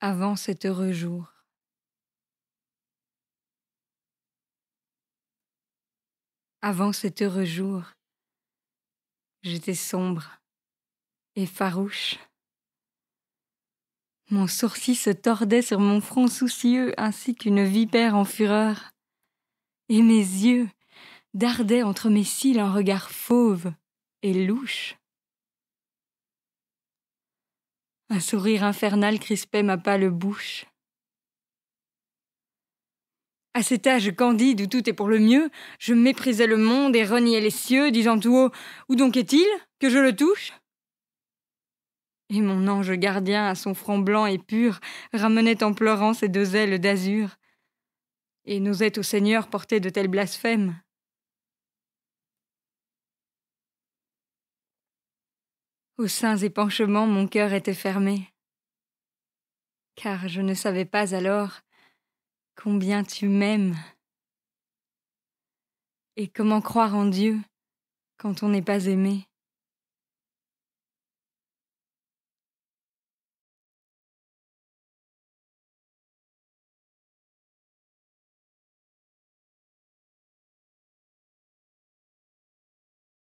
avant cet heureux jour. Avant cet heureux jour, j'étais sombre et farouche. Mon sourcil se tordait sur mon front soucieux ainsi qu'une vipère en fureur, et mes yeux dardaient entre mes cils un regard fauve et louche. Un sourire infernal crispait ma pâle bouche. À cet âge candide où tout est pour le mieux, je méprisais le monde et reniais les cieux, disant tout haut Où donc est-il Que je le touche Et mon ange gardien, à son front blanc et pur, ramenait en pleurant ses deux ailes d'azur. Et n'osait au Seigneur porter de tels blasphèmes. aux saints épanchements mon cœur était fermé. Car je ne savais pas alors combien tu m'aimes. Et comment croire en Dieu quand on n'est pas aimé